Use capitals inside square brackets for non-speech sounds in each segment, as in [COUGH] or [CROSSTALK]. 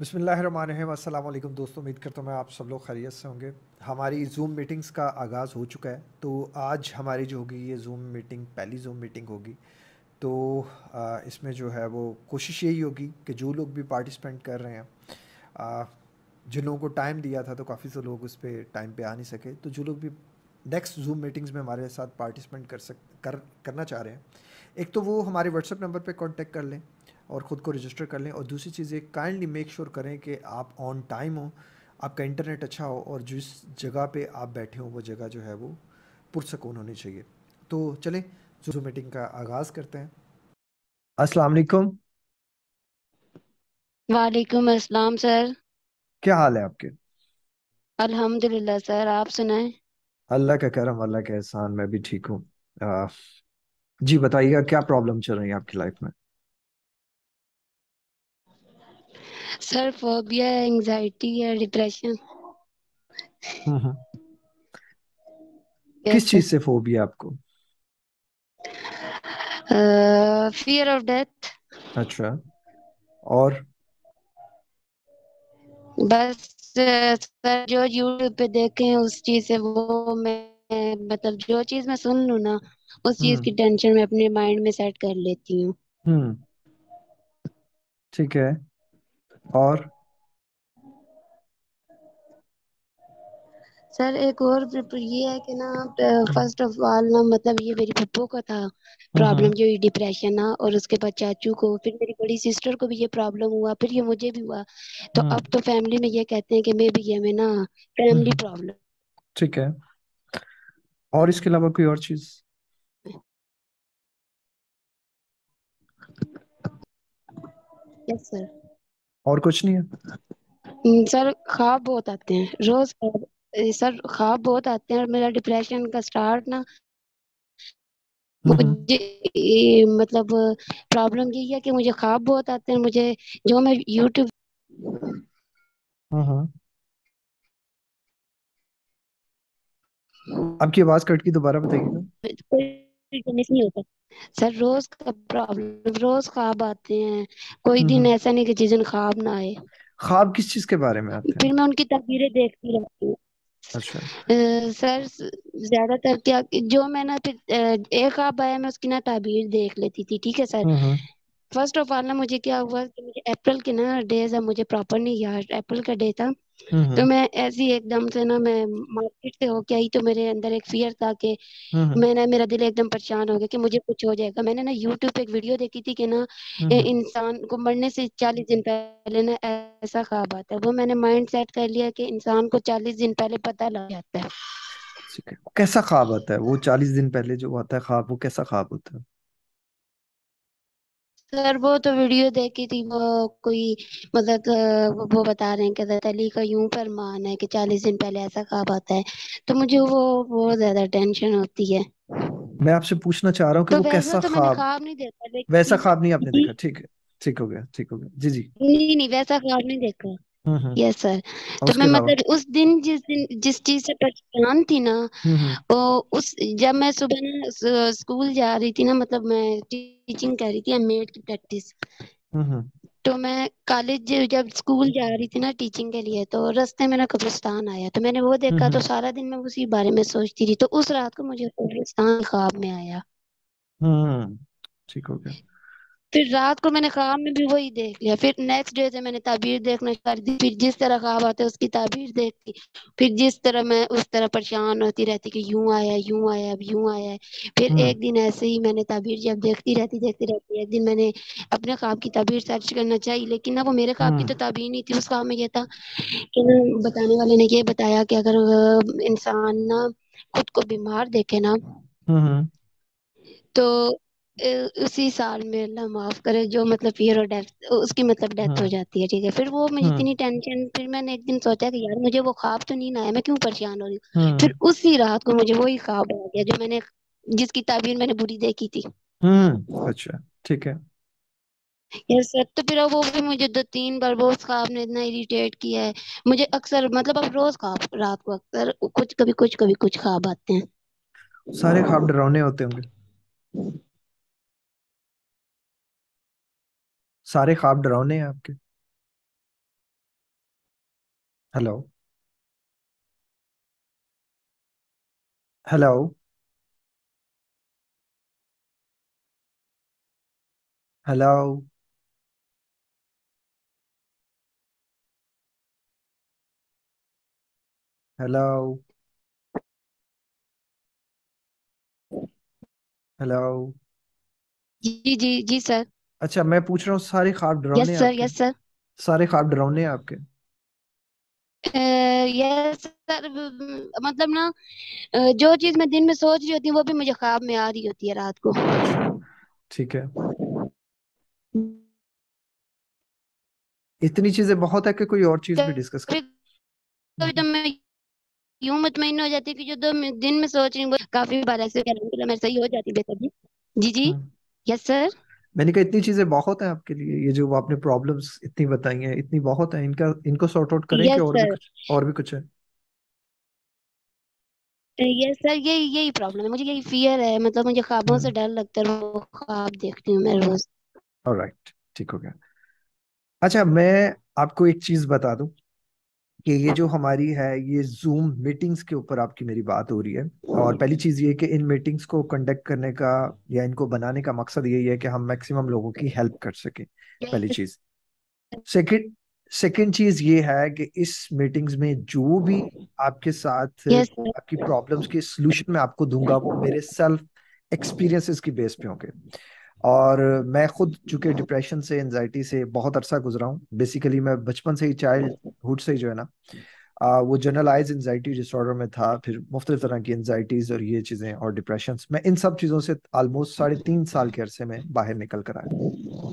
बसमिल दोस्तों उम्मीद करता हूँ मैं आप सब लोग खैरियत से होंगे हमारी जूम मीटिंग्स का आगाज़ हो चुका है तो आज हमारी जो होगी ये जूम मीटिंग पहली जूम मीटिंग होगी तो इसमें जो है वो कोशिश यही होगी कि जो लोग भी पार्टिसिपेंट कर रहे हैं जिन लोगों को टाइम दिया था तो काफ़ी से लोग उस पर टाइम पर आ नहीं सके तो जो लोग भी नेक्स्ट जूम मीटिंग्स में हमारे साथ पार्टिसिपेंट कर सक कर करना चाह रहे हैं एक तो वो हमारे व्हाट्सअप नंबर पर कॉन्टेक्ट कर लें और ख़ुद को रजिस्टर कर लें और दूसरी चीज़ ये काइंडली मेक श्योर करें कि आप ऑन टाइम हो आपका इंटरनेट अच्छा हो और जिस जगह पे आप बैठे हो वो जगह जो है वो पुरसकून होनी चाहिए तो चलें जूम मीटिंग का आगाज़ करते हैं अस्सलाम वालेकुम वालेकुम अस्सलाम सर क्या हाल है आपके अल्हम्दुलिल्लाह सर आप सुनाएं अल्लाह का करम अल्लाह का एहसान मैं भी ठीक हूँ जी बताइएगा क्या प्रॉब्लम चल रही है आपकी लाइफ में सर फोबिया एंजाइटी या डिप्रेशन किस चीज से फोबिया आपको फियर ऑफ डेथ अच्छा और बस सर uh, जो यूट्यूब पे देखे उस चीज से वो मैं मतलब जो चीज मैं सुन लू ना उस चीज हम्म। की टेंशन मैं अपने माइंड में सेट कर लेती हूँ हम्म। ठीक है और सर एक और ये है कि ना फर्स्ट ऑफ ऑल ना मतलब ये मेरी पप्पो का था प्रॉब्लम जो डिप्रेशन ना और उसके बाद चाचू को फिर मेरी बड़ी सिस्टर को भी ये प्रॉब्लम हुआ फिर ये मुझे भी हुआ तो हाँ। अब तो फैमिली में ये कहते हैं कि मैं भी ये में ना फैमिली प्रॉब्लम ठीक है और इसके अलावा कोई और चीज यस सर और कुछ नहीं है हम्म, सर ख्वाब बहुत आते हैं रोज सर ख्वाब बहुत आते हैं और मेरा डिप्रेशन का स्टार्ट ना हम्म, हम्म। मुझे मतलब प्रॉब्लम यही है कि मुझे ख्वाब बहुत आते हैं मुझे जो मैं यूट्यूब हाँ, हाँ। आपकी आवाज कट की दोबारा बताइएगा नहीं होता सर रोज का प्रॉब्लम रोज ख्वाब आते हैं कोई हम्म, दिन हम्म। ऐसा नहीं कि जिस ख्वाब ना आए ख्वाब किस चीज के बारे में आते हैं फिर मैं उनकी तस्वीरें देखती रहती हूँ अच्छा सर ज्यादातर क्या जो मैं ना फिर एक आप आया मैं उसकी ना ताबीर देख लेती थी ठीक है sir hmm, first of all ना मुझे क्या हुआ कि मुझे अप्रैल के ना डेज है मुझे प्रॉपर नहीं याद अप्रैल का डे था तो मैं ऐसी एकदम से ना मैं मार्केट से होके आई तो मेरे अंदर एक फियर था कि मैंने मेरा दिल एकदम परेशान हो गया कि मुझे कुछ हो जाएगा मैंने ना यूट्यूब पे एक वीडियो देखी थी कि ना इंसान को मरने से चालीस दिन पहले ना ऐसा ख्वाब आता है वो मैंने माइंड सेट कर लिया कि इंसान को चालीस दिन पहले पता लग जाता है कैसा ख्वाब आता है वो चालीस दिन पहले जो आता है ख्वाब वो कैसा ख्वाब होता है सर वो तो वीडियो देखी थी वो कोई मतलब वो बता रहे हैं कि अली का यूं फरमान है कि चालीस दिन पहले ऐसा ख्वाब आता है तो मुझे वो बहुत ज्यादा टेंशन होती है मैं आपसे पूछना चाह रहा हूँ कि तो वो कैसा तो ख्वाब नहीं देखा वैसा ख्वाब नहीं आपने देखा ठीक है ठीक हो गया ठीक हो गया जी जी नहीं नहीं वैसा ख्वाब नहीं देखा यस सर तो मैं मतलब उस दिन जिस दिन जिस चीज से परेशान थी ना वो तो उस जब मैं सुबह स्कूल जा रही थी ना मतलब मैं टीचिंग कर रही थी एम एड की प्रैक्टिस तो मैं कॉलेज जब स्कूल जा रही थी ना टीचिंग के लिए तो रास्ते में ना कब्रिस्तान आया तो मैंने वो देखा तो सारा दिन मैं उसी बारे में सोचती रही तो उस रात को मुझे कब्रिस्तान ख्वाब में आया हम्म ठीक हो गया फिर रात को मैंने ख्वाब में भी वही देख लिया फिर नेक्स्ट डे से मैंने ताबीर देखना कर दी फिर जिस तरह ख्वाब आते उसकी ताबीर देखती फिर जिस तरह मैं उस तरह परेशान होती रहती कि यूं आया यूं आया अब यूं आया फिर हम्म। एक दिन ऐसे ही मैंने ताबीर जब देखती रहती देखती रहती एक दिन मैंने अपने ख्वाब की ताबीर सर्च करना चाहिए लेकिन ना वो मेरे ख्वाब की हम्म। तो ताबीर नहीं थी उस ख्वाब में यह था कि बताने वाले ने यह बताया कि अगर इंसान ना खुद को बीमार देखे ना हम्म। तो उसी साल में अल्लाह माफ करे जो मतलब फियर और डेथ उसकी मतलब डेथ हाँ। हो जाती है ठीक है फिर वो मुझे हाँ। इतनी टेंशन फिर मैंने एक दिन सोचा कि यार मुझे वो ख्वाब तो नहीं आया मैं क्यों परेशान हो रही हूँ हाँ। फिर उसी रात को मुझे वही ख्वाब आ गया जो मैंने जिसकी ताबीर मैंने बुरी देखी थी हम्म अच्छा ठीक है यार सर तो फिर वो भी मुझे दो तीन बार वो ख्वाब ने इतना इरिटेट किया है मुझे अक्सर मतलब अब रोज ख्वाब रात को अक्सर कुछ कभी कुछ कभी कुछ ख्वाब आते हैं सारे ख्वाब डरावने होते होंगे सारे ख्वाब डरावने हैं आपके hello hello hello hello hello जी जी जी सर अच्छा मैं पूछ रहा हूँ सारे ख्वाब डरावने यस सर यस सर सारे ख्वाब डरावने हैं आपके यस सर मतलब ना जो चीज मैं दिन में सोच रही होती हूँ वो भी मुझे ख्वाब में आ रही होती है रात को ठीक है इतनी चीजें बहुत है कि कोई और चीज भी डिस्कस कर कभी तो मैं यूं मुतमिन हो जाती कि जो दो दिन में सोच रही हूँ काफी बार ऐसे कर मेरे सही हो जाती बेहतर जी जी जी यस सर मैंने कहा इतनी चीजें बहुत हैं आपके लिए ये जो आपने प्रॉब्लम्स इतनी बताई हैं इतनी बहुत हैं इनका इनको सॉर्ट आउट करें yes, कि और sir. भी कुछ और भी कुछ है यस सर ये यही प्रॉब्लम है मुझे यही फियर है मतलब मुझे ख्वाबों से हम्म। डर लगता है वो ख्वाब देखती हूँ मैं रोज ऑलराइट ठीक हो गया अच्छा मैं आपको एक चीज बता दूं कि ये हाँ। जो हमारी है ये जूम मीटिंग्स के ऊपर आपकी मेरी बात हो रही है और पहली चीज ये कि इन मीटिंग्स को कंडक्ट करने का या इनको बनाने का मकसद यही है कि हम मैक्सिमम लोगों की हेल्प कर सके पहली चीज सेकंड सेकंड चीज ये है कि इस मीटिंग्स में जो भी आपके साथ yes. आपकी प्रॉब्लम्स के सोल्यूशन में आपको दूंगा वो मेरे सेल्फ एक्सपीरियंसेस की बेस पे होंगे और मैं खुद चूंकि डिप्रेशन से एनजाइटी से बहुत अरसा गुजरा हूँ बेसिकली मैं बचपन से ही चाइल्ड हुड से ही जो है ना आ, वो जनरलाइज एनजाइटी डिसऑर्डर में था फिर मुख्तलि तरह की एनजाइटीज़ और ये चीज़ें और डिप्रेशन मैं इन सब चीज़ों से आलमोस्ट साढ़े तीन साल के अरसे में बाहर निकल कर आया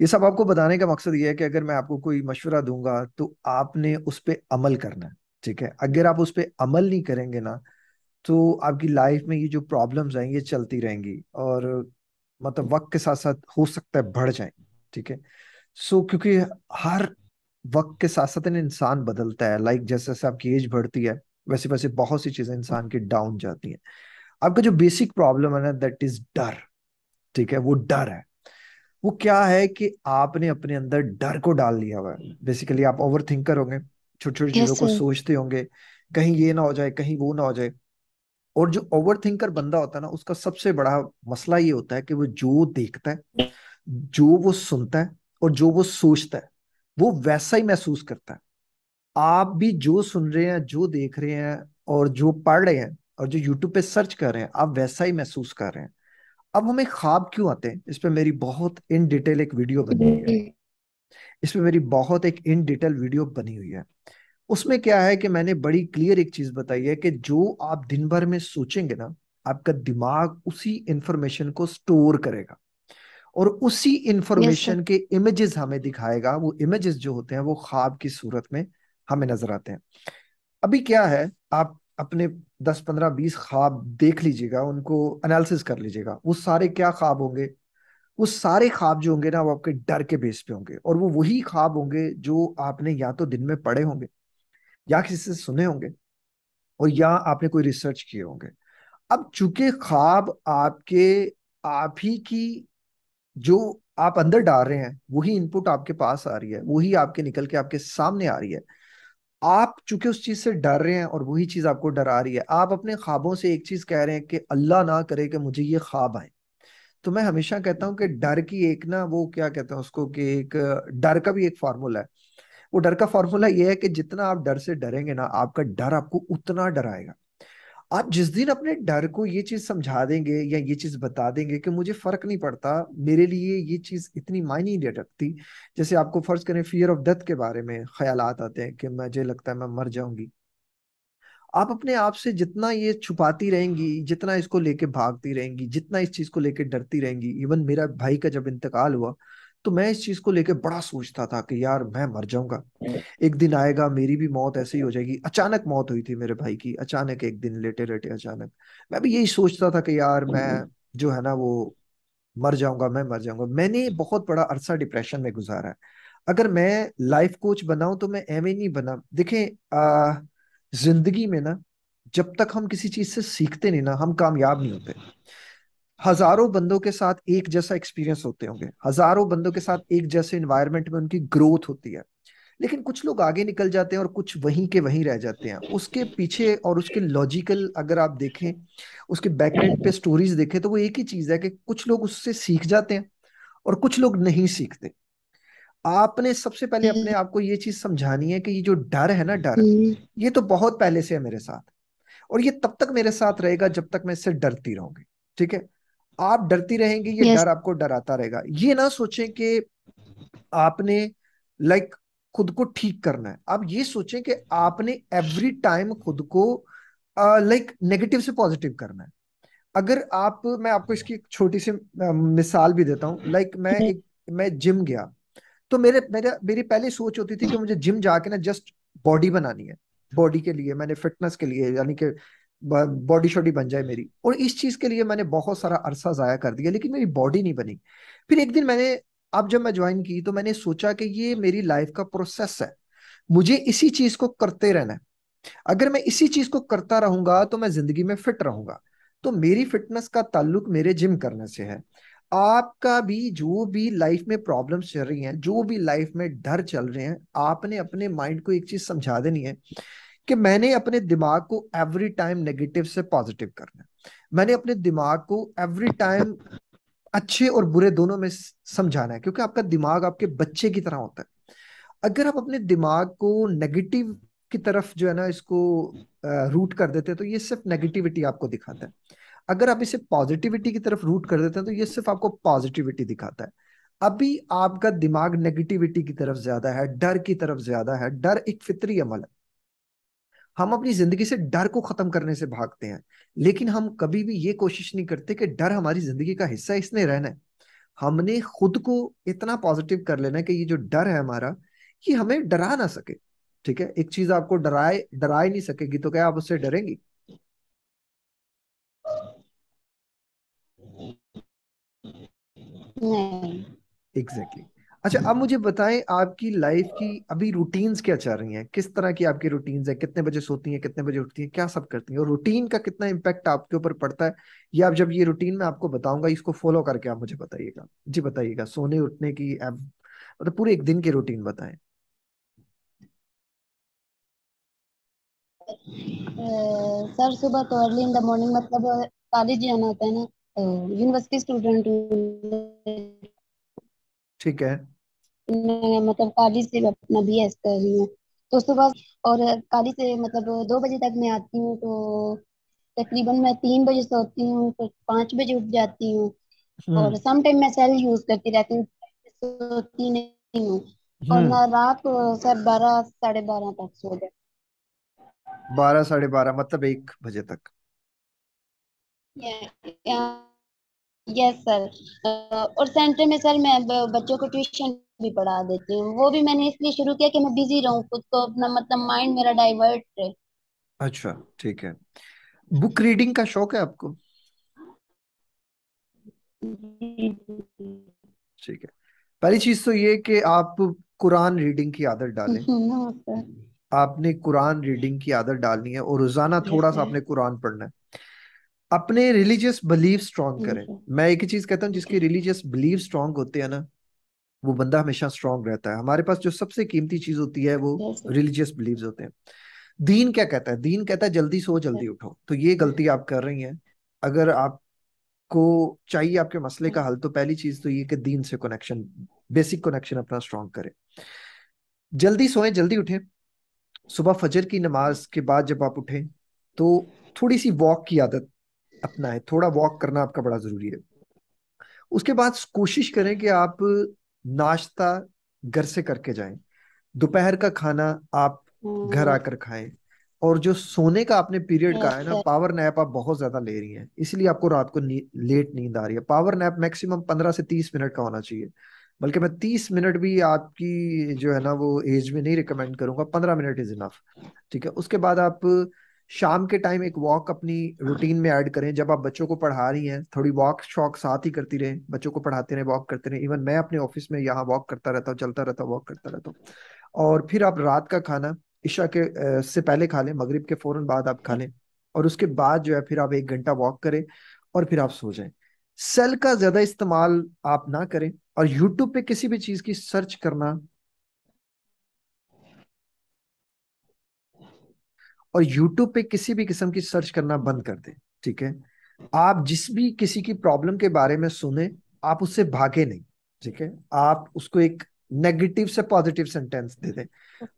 ये सब आपको बताने का मकसद ये है कि अगर मैं आपको कोई मशवरा दूंगा तो आपने उस पर अमल करना है ठीक है अगर आप उस पर अमल नहीं करेंगे ना तो आपकी लाइफ में ये जो प्रॉब्लम्स हैं ये चलती रहेंगी और मतलब वक्त के साथ साथ हो सकता है बढ़ जाए ठीक है सो क्योंकि हर वक्त के साथ साथ इंसान बदलता है लाइक जैसे जैसे आपकी एज बढ़ती है वैसे वैसे बहुत सी चीजें इंसान की डाउन जाती हैं आपका जो बेसिक प्रॉब्लम है ना दैट इज डर ठीक है वो डर है वो क्या है कि आपने अपने अंदर डर को डाल लिया हुआ है बेसिकली आप ओवर थिंकर होंगे छोटी छोटी चीजों को सोचते होंगे कहीं ये ना हो जाए कहीं वो ना हो जाए और जो ओवर थिंकर बंदा होता है ना उसका सबसे बड़ा मसला ये होता है कि वो जो देखता है जो वो सुनता है और जो वो सोचता है वो वैसा ही महसूस करता है आप भी जो सुन रहे हैं जो देख रहे हैं और जो पढ़ रहे हैं और जो यूट्यूब पे सर्च कर रहे हैं आप वैसा ही महसूस कर रहे हैं अब हमें ख्वाब क्यों आते हैं इस पर मेरी बहुत इन डिटेल एक वीडियो बनी हुई है इस पर मेरी बहुत एक इन डिटेल वीडियो बनी हुई है उसमें क्या है कि मैंने बड़ी क्लियर एक चीज बताई है कि जो आप दिन भर में सोचेंगे ना आपका दिमाग उसी इंफॉर्मेशन को स्टोर करेगा और उसी इंफॉर्मेशन yes, के इमेजेस हमें दिखाएगा वो इमेजेस जो होते हैं वो ख्वाब की सूरत में हमें नजर आते हैं अभी क्या है आप अपने 10 15 20 ख्वाब देख लीजिएगा उनको एनालिसिस कर लीजिएगा वो सारे क्या ख्वाब होंगे वो सारे ख्वाब जो होंगे ना वो आपके डर के बेस पे होंगे और वो वही ख्वाब होंगे जो आपने या तो दिन में पढ़े होंगे या किसी से सुने होंगे और या आपने कोई रिसर्च किए होंगे अब चूंकि ख्वाब आपके आप ही की जो आप अंदर डाल रहे हैं वही इनपुट आपके पास आ रही है वही आपके निकल के आपके सामने आ रही है आप चूंकि उस चीज से डर रहे हैं और वही चीज आपको डरा रही है आप अपने ख्वाबों से एक चीज कह रहे हैं कि अल्लाह ना करे कि मुझे ये ख्वाब आए तो मैं हमेशा कहता हूं कि डर की एक ना वो क्या कहते हैं उसको कि एक डर का भी एक फार्मूला है वो डर का फॉर्मूला ये है कि जितना आप डर से डरेंगे ना आपका डर आपको उतना डराएगा आप जिस दिन अपने डर को ये चीज समझा देंगे या ये चीज बता देंगे कि मुझे फर्क नहीं पड़ता मेरे लिए ये चीज इतनी मायने नहीं रखती जैसे आपको फर्ज करें फियर ऑफ डेथ के बारे में ख्याल आते हैं कि मुझे लगता है मैं मर जाऊंगी आप अपने आप से जितना ये छुपाती रहेंगी जितना इसको लेके भागती रहेंगी जितना इस चीज को लेके डरती रहेंगी इवन मेरा भाई का जब इंतकाल हुआ तो मैं इस चीज को लेकर बड़ा सोचता था कि यार मैं मर जाऊंगा हम्म। एक दिन आएगा मेरी भी मौत ऐसे ही हो जाएगी अचानक मौत हुई थी मेरे भाई की अचानक एक दिन लेटे लेटे अचानक मैं भी यही सोचता था कि यार मैं हम्म। जो है ना वो मर जाऊंगा मैं मर जाऊंगा मैंने बहुत बड़ा अरसा डिप्रेशन में गुजारा है अगर मैं लाइफ कोच बनाऊं तो मैं एवे नहीं बना देखें जिंदगी में ना जब तक हम किसी चीज से सीखते नहीं ना हम कामयाब नहीं होते हजारों बंदों के साथ एक जैसा एक्सपीरियंस होते होंगे हजारों बंदों के साथ एक जैसे इन्वायरमेंट में उनकी ग्रोथ होती है लेकिन कुछ लोग आगे निकल जाते हैं और कुछ वहीं के वहीं रह जाते हैं उसके पीछे और उसके लॉजिकल अगर आप देखें उसके बैकग्राउंड पे स्टोरीज देखें तो वो एक ही चीज है कि कुछ लोग उससे सीख जाते हैं और कुछ लोग नहीं सीखते आपने सबसे पहले हम्म। अपने आप को ये चीज समझानी है कि ये जो डर है ना डर हम्म। ये तो बहुत पहले से है मेरे साथ और ये तब तक मेरे साथ रहेगा जब तक मैं इससे डरती रहूंगी ठीक है आप डरती रहेंगी ये yes. डर आपको डराता रहेगा ये ना सोचें कि आपने लाइक like, खुद को ठीक करना है आप ये सोचें कि आपने एवरी टाइम खुद को लाइक uh, नेगेटिव like, से पॉजिटिव करना है अगर आप मैं आपको इसकी एक छोटी सी uh, मिसाल भी देता हूँ लाइक like, मैं हम्म। एक मैं जिम गया तो मेरे मेरा मेरी पहले सोच होती थी कि मुझे जिम जाके ना जस्ट बॉडी बनानी है बॉडी के लिए मैंने फिटनेस के लिए यानी कि बॉडी शॉडी बन जाए मेरी और इस चीज के लिए मैंने बहुत सारा अरसा जाया कर दिया लेकिन मेरी बॉडी नहीं बनी फिर एक दिन मैंने अब जब मैं ज्वाइन की तो मैंने सोचा कि ये मेरी लाइफ का प्रोसेस है मुझे इसी चीज को करते रहना है अगर मैं इसी चीज को करता रहूंगा तो मैं जिंदगी में फिट रहूंगा तो मेरी फिटनेस का ताल्लुक मेरे जिम करने से है आपका भी जो भी लाइफ में प्रॉब्लम्स चल रही हैं जो भी लाइफ में डर चल रहे हैं आपने अपने माइंड को एक चीज समझा देनी है कि मैंने अपने दिमाग को एवरी टाइम नेगेटिव से पॉजिटिव करना है मैंने अपने दिमाग को एवरी टाइम अच्छे और बुरे दोनों में समझाना है क्योंकि आपका दिमाग आपके बच्चे की तरह होता है अगर आप अपने दिमाग को नेगेटिव की तरफ जो है ना इसको रूट कर देते हैं तो ये सिर्फ नेगेटिविटी आपको दिखाता है अगर आप इसे पॉजिटिविटी की तरफ रूट कर देते हैं तो ये सिर्फ आपको पॉजिटिविटी दिखाता है अभी आपका दिमाग नेगेटिविटी की तरफ ज्यादा है डर की तरफ ज्यादा है डर एक फितरी अमल है हम अपनी जिंदगी से डर को खत्म करने से भागते हैं लेकिन हम कभी भी ये कोशिश नहीं करते कि डर हमारी जिंदगी का हिस्सा इसने रहना है हमने खुद को इतना पॉजिटिव कर लेना है कि ये जो डर है हमारा ये हमें डरा ना सके ठीक है एक चीज आपको डराए ही नहीं सकेगी तो क्या आप उससे डरेंगी एग्जैक्टली exactly. अच्छा आप मुझे बताएं आपकी लाइफ की अभी रूटीन्स क्या चल रही हैं किस तरह की आपकी रूटीन्स हैं कितने बजे सोती हैं कितने बजे उठती हैं क्या सब करती हैं और रूटीन का कितना इम्पैक्ट आपके ऊपर पड़ता है ये आप जब ये रूटीन मैं आपको बताऊंगा इसको फॉलो करके आप मुझे बताइएगा जी बताइएगा सोने उठने की आप मतलब पूरे एक दिन की रूटीन बताएं सर सुबह तो अर्ली इन द मॉर्निंग मतलब कॉलेज जाना होता है ना यूनिवर्सिटी तो स्टूडेंट ठीक है मतलब कॉलेज से अपना बी एस कर रही हूँ तो सुबह और कॉलेज से मतलब दो बजे तक मैं आती हूँ तो तकरीबन मैं तीन बजे सोती हूँ तो पाँच बजे उठ जाती हूँ हम्म। और सम टाइम मैं सेल यूज करती रहती हूँ सोती नहीं हूँ और मैं हम्म। रात को सर बारह साढ़े बारह तक सो जाती बारह साढ़े बारह मतलब एक बजे तक या, या, यस सर uh, और सेंटर में सर मैं बच्चों को ट्यूशन भी पढ़ा देती हूँ वो भी मैंने इसलिए शुरू किया कि मैं बिजी रहूँ खुद को अपना मतलब माइंड मेरा डाइवर्ट रहे अच्छा ठीक है बुक रीडिंग का शौक है आपको ठीक है पहली चीज तो ये कि आप कुरान रीडिंग की आदत डालें [LAUGHS] आपने कुरान रीडिंग की आदत डालनी है और रोजाना थोड़ा सा आपने कुरान पढ़ना है अपने रिलीजियस बिलीव स्ट्रांग करें मैं एक ही चीज कहता हूँ जिसके रिलीजियस बिलीव स्ट्रांग होते हैं ना वो बंदा हमेशा स्ट्रांग रहता है हमारे पास जो सबसे कीमती चीज होती है वो रिलीजियस बिलीव होते हैं दीन क्या कहता है दीन कहता है जल्दी सो जल्दी उठो तो ये गलती आप कर रही हैं अगर आपको चाहिए आपके मसले का हल तो पहली चीज तो ये कि दीन से कनेक्शन बेसिक कनेक्शन अपना स्ट्रांग करें जल्दी सोए जल्दी उठे सुबह फजर की नमाज के बाद जब आप उठे तो थोड़ी सी वॉक की आदत अपना है थोड़ा वॉक करना आपका बड़ा जरूरी है उसके बाद कोशिश करें कि आप नाश्ता घर से करके जाएं दोपहर का खाना आप घर हम्म। आकर खाएं और जो सोने का आपने पीरियड कहा है ना पावर अच्छा। नैप आप बहुत ज्यादा ले रही हैं इसलिए आपको रात को नी, लेट नींद आ रही है पावर नैप मैक्सिमम पंद्रह से तीस मिनट का होना चाहिए बल्कि मैं तीस मिनट भी आपकी जो है ना वो एज में नहीं रिकमेंड करूंगा पंद्रह मिनट इज इनफ ठीक है उसके बाद आप शाम के टाइम एक वॉक अपनी रूटीन में ऐड करें जब आप बच्चों को पढ़ा रही हैं थोड़ी वॉक शॉक साथ ही करती रहें बच्चों को पढ़ाते रहें वॉक करते रहें इवन मैं अपने ऑफिस में यहाँ वॉक करता रहता हूँ चलता रहता हूँ वॉक करता रहता हूँ और फिर आप रात का खाना ईशा के से पहले खा लें मगरिब के फौरन बाद आप खा लें और उसके बाद जो है फिर आप एक घंटा वॉक करें और फिर आप सो जाए सेल का ज्यादा इस्तेमाल आप ना करें और यूट्यूब पे किसी भी चीज की सर्च करना और यूट्यूब पे किसी भी किस्म की सर्च करना बंद कर दें ठीक है आप जिस भी किसी की प्रॉब्लम के बारे में सुने आप उससे भागे नहीं ठीक है आप उसको एक नेगेटिव से पॉजिटिव सेंटेंस दे दें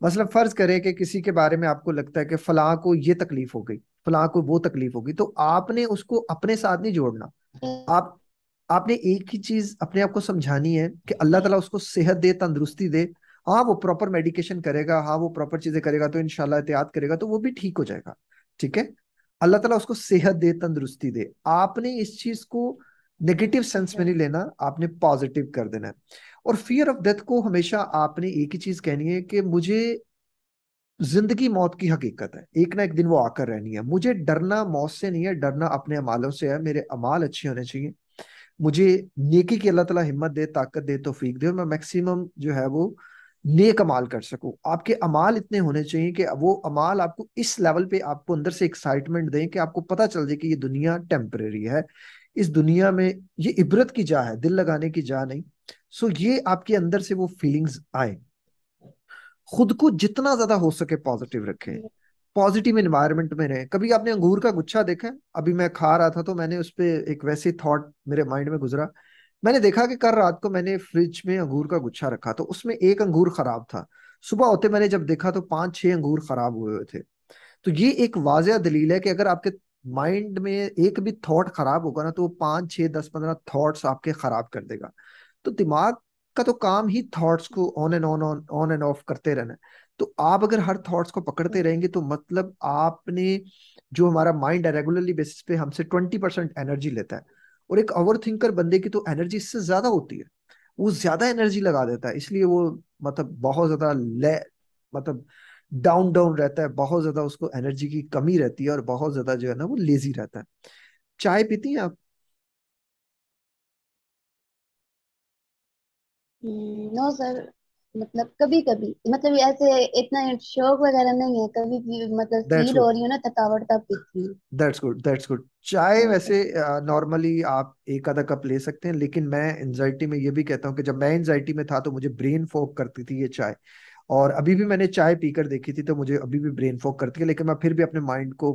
मतलब फर्ज करें कि किसी के बारे में आपको लगता है कि फलां को ये तकलीफ हो गई फलां को वो तकलीफ होगी तो आपने उसको अपने साथ नहीं जोड़ना आप आपने एक ही चीज अपने आप को समझानी है कि अल्लाह ताला उसको सेहत दे तंदुरुस्ती दे हाँ वो प्रॉपर मेडिकेशन करेगा हाँ वो प्रॉपर चीजें करेगा तो इनशाला एहतियात करेगा तो वो भी ठीक हो जाएगा ठीक है अल्लाह ताला उसको सेहत दे तंदुरुस्ती दे आपने इस चीज को नेगेटिव सेंस में नहीं लेना आपने पॉजिटिव कर देना है और फियर ऑफ डेथ को हमेशा आपने एक ही चीज कहनी है कि मुझे जिंदगी मौत की हकीकत है एक ना एक दिन वो आकर रहनी है मुझे डरना मौत से नहीं है डरना अपने अमालों से है मेरे अमाल अच्छे होने चाहिए मुझे नेकी की अल्लाह ताला हिम्मत दे ताकत दे तो दे और मैं मैक्सिमम जो है वो नेक अमाल कर सको आपके अमाल इतने होने चाहिए कि वो अमाल आपको इस लेवल पे आपको अंदर से एक्साइटमेंट दें कि आपको पता चल जाए कि ये दुनिया टेम्परेरी है इस दुनिया में ये इबरत की जा है दिल लगाने की जा नहीं सो ये आपके अंदर से वो फीलिंग्स आए खुद को जितना ज्यादा हो सके पॉजिटिव रखें पॉजिटिव इन्वायरमेंट में रहे कभी आपने अंगूर का गुच्छा देखा अभी मैं खा रहा था तो मैंने उस पर एक वैसे थॉट मेरे माइंड में गुजरा मैंने देखा कि कल रात को मैंने फ्रिज में अंगूर का गुच्छा रखा तो उसमें एक अंगूर खराब था सुबह होते मैंने जब देखा तो पांच छह अंगूर खराब हुए हुए थे तो ये एक वाजह दलील है कि अगर आपके माइंड में एक भी थॉट खराब होगा ना तो वो पांच छह दस पंद्रह थॉट्स आपके खराब कर देगा तो दिमाग का तो काम ही थॉट्स को on and on on on and off करते रहना है तो आप अगर हर थॉट्स को पकड़ते रहेंगे तो मतलब आपने जो हमारा माइंड है रेगुलरली बेसिस पे हमसे ट्वेंटी परसेंट एनर्जी लेता है और एक ओवर थिंकर बंदे की तो एनर्जी इससे ज्यादा होती है वो ज्यादा एनर्जी लगा देता है इसलिए वो मतलब बहुत ज्यादा ले मतलब डाउन डाउन रहता है बहुत ज्यादा उसको एनर्जी की कमी रहती है और बहुत ज्यादा जो है ना वो लेजी रहता है चाय पीती हैं आप नो hmm, सर मतलब कभी कभी मतलब ऐसे इतना शौक वगैरह नहीं है कभी भी मतलब फील हो रही हो ना थकावट तब पीती दैट्स गुड दैट्स गुड चाय हाँ। वैसे नॉर्मली uh, आप एक आधा कप ले सकते हैं लेकिन मैं एनजाइटी में ये भी कहता हूँ कि जब मैं एनजाइटी में था तो मुझे ब्रेन फॉग करती थी ये चाय और अभी भी मैंने चाय पीकर देखी थी तो मुझे अभी भी ब्रेन फॉग करती है लेकिन मैं फिर भी अपने माइंड को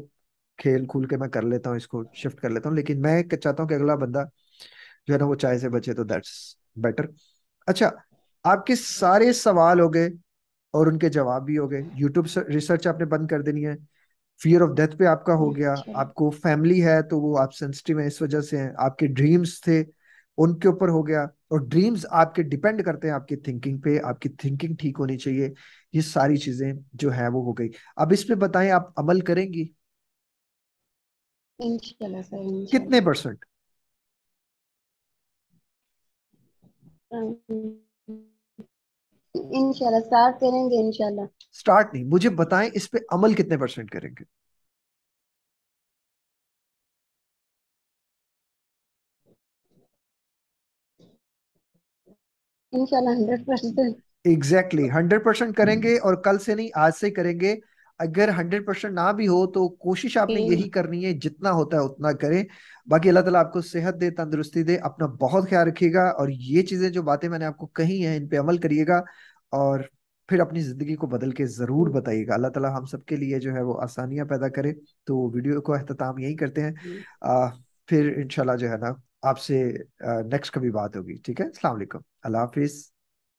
खेल खूल के मैं कर लेता हूँ इसको शिफ्ट कर लेता हूँ लेकिन मैं चाहता हूँ कि अगला बंदा जो है ना वो चाय से बचे तो दैट्स बेटर अच्छा आपके सारे सवाल हो गए और उनके जवाब भी हो गए यूट्यूब रिसर्च आपने बंद कर देनी है फियर ऑफ डेथ पे आपका हो गया अच्छा। आपको फैमिली है तो वो आप सेंसिटिव है इस वजह से हैं आपके ड्रीम्स थे उनके ऊपर हो गया और ड्रीम्स आपके डिपेंड करते हैं आपकी थिंकिंग पे आपकी थिंकिंग ठीक होनी चाहिए ये सारी चीजें जो है वो हो गई अब इस पे बताएं आप अमल करेंगी कितने परसेंट इंशाल्लाह स्टार्ट करेंगे इंशाल्लाह स्टार्ट नहीं मुझे बताएं इस पे अमल कितने परसेंट करेंगे इंशाल्लाह hundred percent exactly hundred percent करेंगे और कल से नहीं आज से ही करेंगे अगर हंड्रेड परसेंट ना भी हो तो कोशिश आपने यही करनी है जितना होता है उतना करें बाकी अल्लाह ताला आपको सेहत दे तंदुरुस्ती दे अपना बहुत ख्याल रखिएगा और ये चीजें जो बातें मैंने आपको कही हैं इन पे अमल करिएगा और फिर अपनी ज़िंदगी को बदल के ज़रूर बताइएगा अल्लाह ताला हम सबके लिए जो है वो आसानियाँ पैदा करे तो वीडियो को अहतमाम यही करते हैं आ, फिर इनशाला जो है ना आपसे नेक्स्ट कभी बात होगी ठीक है अल्लाह हाफिज़